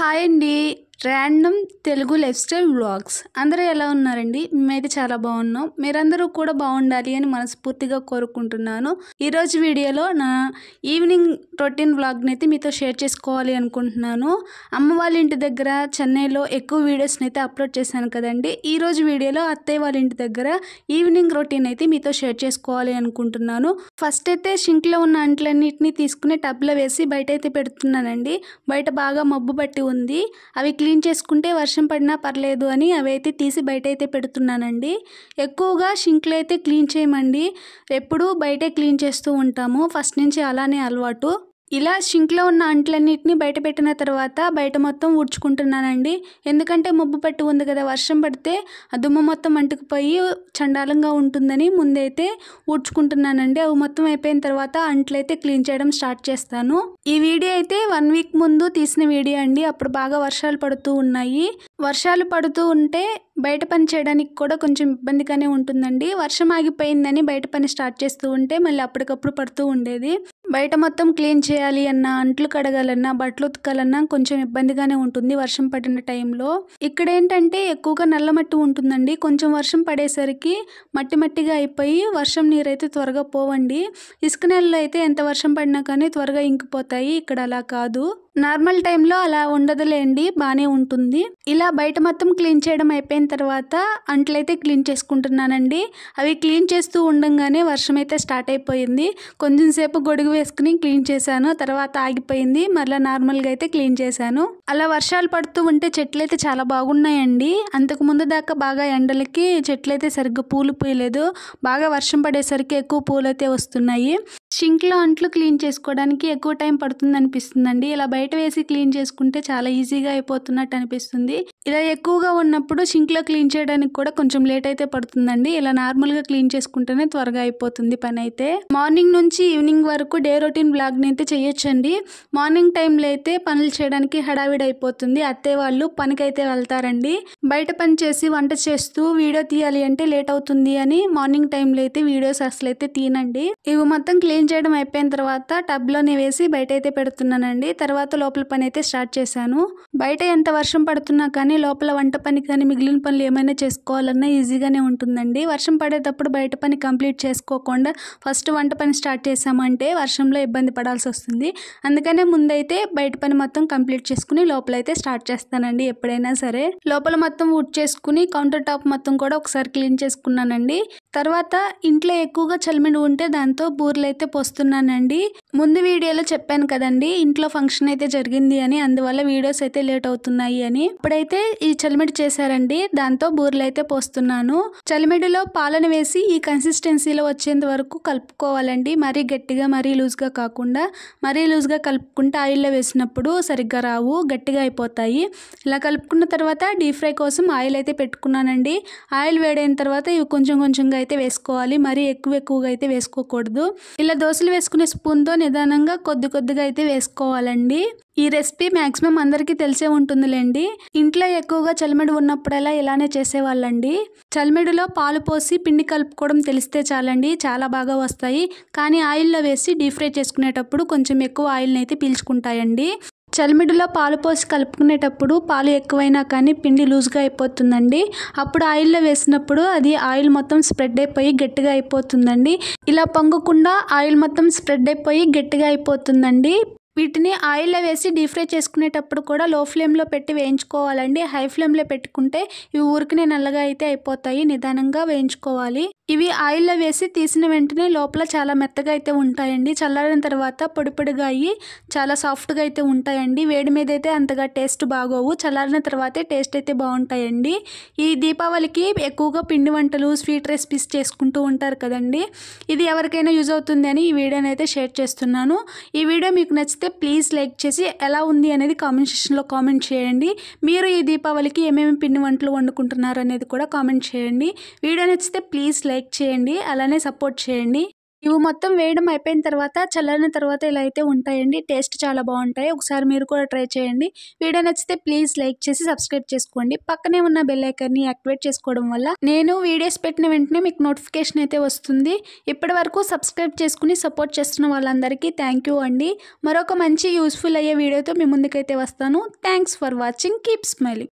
hi andy random Telugu lifestyle vlogs అందరూ ఎలా ఉన్నారండి మేమైతే చాలా బాగున్నాం మీరందరూ కూడా బాగుండాలి అని మనస్ఫూర్తిగా కోరుకుంటున్నాను ఈరోజు వీడియోలో నా ఈవినింగ్ రొటీన్ బ్లాగ్ని అయితే మీతో షేర్ చేసుకోవాలి అనుకుంటున్నాను అమ్మ వాళ్ళ ఇంటి దగ్గర చెన్నైలో ఎక్కువ వీడియోస్ని అయితే అప్లోడ్ చేశాను కదండి ఈరోజు వీడియోలో అత్తయ్య వాళ్ళ ఇంటి దగ్గర ఈవినింగ్ రొటీన్ అయితే మీతో షేర్ చేసుకోవాలి అనుకుంటున్నాను ఫస్ట్ అయితే షింక్లో ఉన్న అంట్లన్నింటినీ తీసుకుని టబ్లో వేసి బయట అయితే పెడుతున్నానండి బయట బాగా మబ్బు పట్టి ఉంది అవి క్లీన్ క్లీన్ చేసుకుంటే వర్షం పడినా పర్లేదు అని అవైతే తీసి బయట అయితే పెడుతున్నానండి ఎక్కువగా షింక్లు అయితే క్లీన్ చేయమండి ఎప్పుడూ బయటే క్లీన్ చేస్తూ ఉంటాము ఫస్ట్ నుంచి అలానే అలవాటు ఇలా సింక్లో ఉన్న అంట్లన్నిటిని బయట పెట్టిన తర్వాత బయట మొత్తం ఊడ్చుకుంటున్నానండి ఎందుకంటే మబ్బు పట్టు ఉంది కదా వర్షం పడితే ఆ దుమ్ము మొత్తం అంటుకుపోయి చండాలంగా ఉంటుందని ముందైతే ఊడ్చుకుంటున్నానండి అవి మొత్తం అయిపోయిన తర్వాత అంట్లయితే క్లీన్ చేయడం స్టార్ట్ చేస్తాను ఈ వీడియో అయితే వన్ వీక్ ముందు తీసిన వీడియో అండి అప్పుడు బాగా వర్షాలు పడుతూ ఉన్నాయి వర్షాలు పడుతూ ఉంటే బయట పని చేయడానికి కూడా కొంచెం ఇబ్బందిగానే ఉంటుందండి వర్షం ఆగిపోయిందని బయట పని స్టార్ట్ చేస్తూ ఉంటే మళ్ళీ అప్పటికప్పుడు పడుతూ ఉండేది బయట మొత్తం క్లీన్ చేయాలి అన్నా అంట్లు కడగాలన్నా బట్టలు ఉతకాలన్నా కొంచెం ఇబ్బందిగానే ఉంటుంది వర్షం పడిన టైంలో ఇక్కడ ఏంటంటే ఎక్కువగా నల్ల మట్టి ఉంటుందండి కొంచెం వర్షం పడేసరికి మట్టి మట్టిగా అయిపోయి వర్షం అయితే త్వరగా పోవండి ఇసుక నెలలో అయితే ఎంత వర్షం పడినా కానీ త్వరగా ఇంకిపోతాయి ఇక్కడ అలా కాదు నార్మల్ టైంలో అలా ఉండదులేండి బాగానే ఉంటుంది ఇలా బయట మొత్తం క్లీన్ చేయడం అయిపోయిన తర్వాత అంట్లయితే క్లీన్ చేసుకుంటున్నానండి అవి క్లీన్ చేస్తూ ఉండగానే వర్షం అయితే స్టార్ట్ అయిపోయింది కొంచెం సేపు గొడుగు వేసుకుని క్లీన్ చేశాను తర్వాత ఆగిపోయింది మరలా నార్మల్గా అయితే క్లీన్ చేశాను అలా వర్షాలు పడుతూ ఉంటే చెట్లు అయితే చాలా బాగున్నాయండి అంతకు ముందు దాకా బాగా ఎండలకి చెట్లు అయితే సరిగ్గా పూలు పూయలేదు బాగా వర్షం పడేసరికి ఎక్కువ పూలు అయితే వస్తున్నాయి షింక్లో అంట్లు క్లీన్ చేసుకోవడానికి ఎక్కువ టైం పడుతుంది అనిపిస్తుందండి ఇలా బయట గరిట వేసి క్లీన్ చేసుకుంటే చాలా ఈజీగా అయిపోతున్నట్టు అనిపిస్తుంది ఇలా ఎక్కువగా ఉన్నప్పుడు సింక్లో క్లీన్ చేయడానికి కూడా కొంచెం లేట్ అయితే పడుతుందండి ఇలా నార్మల్గా క్లీన్ చేసుకుంటేనే త్వరగా అయిపోతుంది పని అయితే మార్నింగ్ నుంచి ఈవినింగ్ వరకు డే రొటీన్ బ్లాగ్ని అయితే చేయొచ్చండి మార్నింగ్ టైంలో అయితే పనులు చేయడానికి హడావిడి అయిపోతుంది అత్తే వాళ్ళు పనికైతే వెళ్తారండి బయట పని చేసి వంట చేస్తూ వీడియో తీయాలి అంటే లేట్ అవుతుంది అని మార్నింగ్ టైంలో అయితే వీడియోస్ అసలు అయితే తీనండి ఇవి మొత్తం క్లీన్ చేయడం అయిపోయిన తర్వాత టబ్లోనే వేసి బయట అయితే పెడుతున్నానండి తర్వాత తర్వాత లోపల పని అయితే స్టార్ట్ చేశాను బయట ఎంత వర్షం పడుతున్నా కానీ లోపల వంట పని కానీ మిగిలిన పనులు ఏమైనా చేసుకోవాలన్నా ఈజీగానే ఉంటుందండి వర్షం పడేటప్పుడు బయట పని కంప్లీట్ చేసుకోకుండా ఫస్ట్ వంట పని స్టార్ట్ చేసామంటే వర్షంలో ఇబ్బంది పడాల్సి వస్తుంది అందుకనే ముందైతే బయట పని మొత్తం కంప్లీట్ చేసుకుని లోపల అయితే స్టార్ట్ చేస్తానండి ఎప్పుడైనా సరే లోపల మొత్తం వుడ్ చేసుకుని కౌంటర్ టాప్ మొత్తం కూడా ఒకసారి క్లీన్ చేసుకున్నానండి తర్వాత ఇంట్లో ఎక్కువగా చలిమిడి ఉంటే దాంతో బూర్లు అయితే పోస్తున్నానండి ముందు వీడియోలో చెప్పాను కదండి ఇంట్లో ఫంక్షన్ అయితే అయితే జరిగింది అని అందువల్ల వీడియోస్ అయితే లేట్ అవుతున్నాయి అని ఇప్పుడైతే ఈ చలిమిడి చేశారండి దాంతో బూరెలు అయితే పోస్తున్నాను చలిమిడిలో పాలను వేసి ఈ కన్సిస్టెన్సీలో వచ్చేంత వరకు కలుపుకోవాలండి మరీ గట్టిగా మరీ లూజ్గా కాకుండా మరీ లూజ్గా కలుపుకుంటే ఆయిల్లో వేసినప్పుడు సరిగ్గా రావు గట్టిగా అయిపోతాయి ఇలా కలుపుకున్న తర్వాత డీప్ ఫ్రై కోసం ఆయిల్ అయితే పెట్టుకున్నానండి ఆయిల్ వేడైన తర్వాత ఇవి కొంచెం కొంచెంగా అయితే వేసుకోవాలి మరీ ఎక్కువ ఎక్కువగా అయితే వేసుకోకూడదు ఇలా దోశలు వేసుకునే స్పూన్తో నిదానంగా కొద్ది కొద్దిగా అయితే వేసుకోవాలండి ఈ రెసిపీ మ్యాక్సిమం అందరికీ తెలిసే ఉంటుందిలేండి ఇంట్లో ఎక్కువగా చలిమిడి ఉన్నప్పుడల్లా ఇలానే చేసేవాళ్ళండి చలిమిడిలో పాలు పోసి పిండి కలుపుకోవడం తెలిస్తే చాలండి చాలా బాగా వస్తాయి కానీ ఆయిల్లో వేసి డీప్ ఫ్రై చేసుకునేటప్పుడు కొంచెం ఎక్కువ ఆయిల్ని అయితే పీల్చుకుంటాయండి చలిమిడిలో పాలు పోసి కలుపుకునేటప్పుడు పాలు ఎక్కువైనా కానీ పిండి లూజ్గా అయిపోతుందండి అప్పుడు ఆయిల్లో వేసినప్పుడు అది ఆయిల్ మొత్తం స్ప్రెడ్ అయిపోయి గట్టిగా అయిపోతుందండి ఇలా పొంగకుండా ఆయిల్ మొత్తం స్ప్రెడ్ అయిపోయి గట్టిగా అయిపోతుందండి వీటిని ఆయిల్లో వేసి డీప్ ఫ్రై చేసుకునేటప్పుడు కూడా లో ఫ్లేమ్లో పెట్టి వేయించుకోవాలండి హై ఫ్లేమ్లో పెట్టుకుంటే ఇవి ఊరికనే నల్లగా అయితే అయిపోతాయి నిదానంగా వేయించుకోవాలి ఇవి ఆయిల్లో వేసి తీసిన వెంటనే లోపల చాలా మెత్తగా అయితే ఉంటాయండి చల్లారిన తర్వాత పొడి పొడిగా అయ్యి చాలా సాఫ్ట్గా అయితే ఉంటాయండి వేడి మీద అయితే అంతగా టేస్ట్ బాగోవు చల్లారిన తర్వాతే టేస్ట్ అయితే బాగుంటాయండి ఈ దీపావళికి ఎక్కువగా పిండి వంటలు స్వీట్ రెసిపీస్ చేసుకుంటూ ఉంటారు కదండి ఇది ఎవరికైనా యూజ్ అవుతుంది అని ఈ వీడియోని అయితే షేర్ చేస్తున్నాను ఈ వీడియో మీకు నచ్చితే ప్లీజ్ లైక్ చేసి ఎలా ఉంది అనేది కామెంట్ సెక్షన్లో కామెంట్ చేయండి మీరు ఈ దీపావళికి ఏమేమి పిండి వంటలు వండుకుంటున్నారు అనేది కూడా కామెంట్ చేయండి వీడియో నచ్చితే ప్లీజ్ లైక్ లైక్ చేయండి అలానే సపోర్ట్ చేయండి ఇవి మొత్తం వేయడం అయిపోయిన తర్వాత చల్లని తర్వాత ఇలా అయితే ఉంటాయండి టేస్ట్ చాలా బాగుంటాయి ఒకసారి మీరు కూడా ట్రై చేయండి వీడియో నచ్చితే ప్లీజ్ లైక్ చేసి సబ్స్క్రైబ్ చేసుకోండి పక్కనే ఉన్న బెల్ యాక్టివేట్ చేసుకోవడం వల్ల నేను వీడియోస్ పెట్టిన వెంటనే మీకు నోటిఫికేషన్ అయితే వస్తుంది ఇప్పటి వరకు సబ్స్క్రైబ్ చేసుకుని సపోర్ట్ చేస్తున్న వాళ్ళందరికీ థ్యాంక్ అండి మరొక మంచి యూస్ఫుల్ అయ్యే వీడియోతో మీ ముందుకైతే వస్తాను thanks for watching keep smiling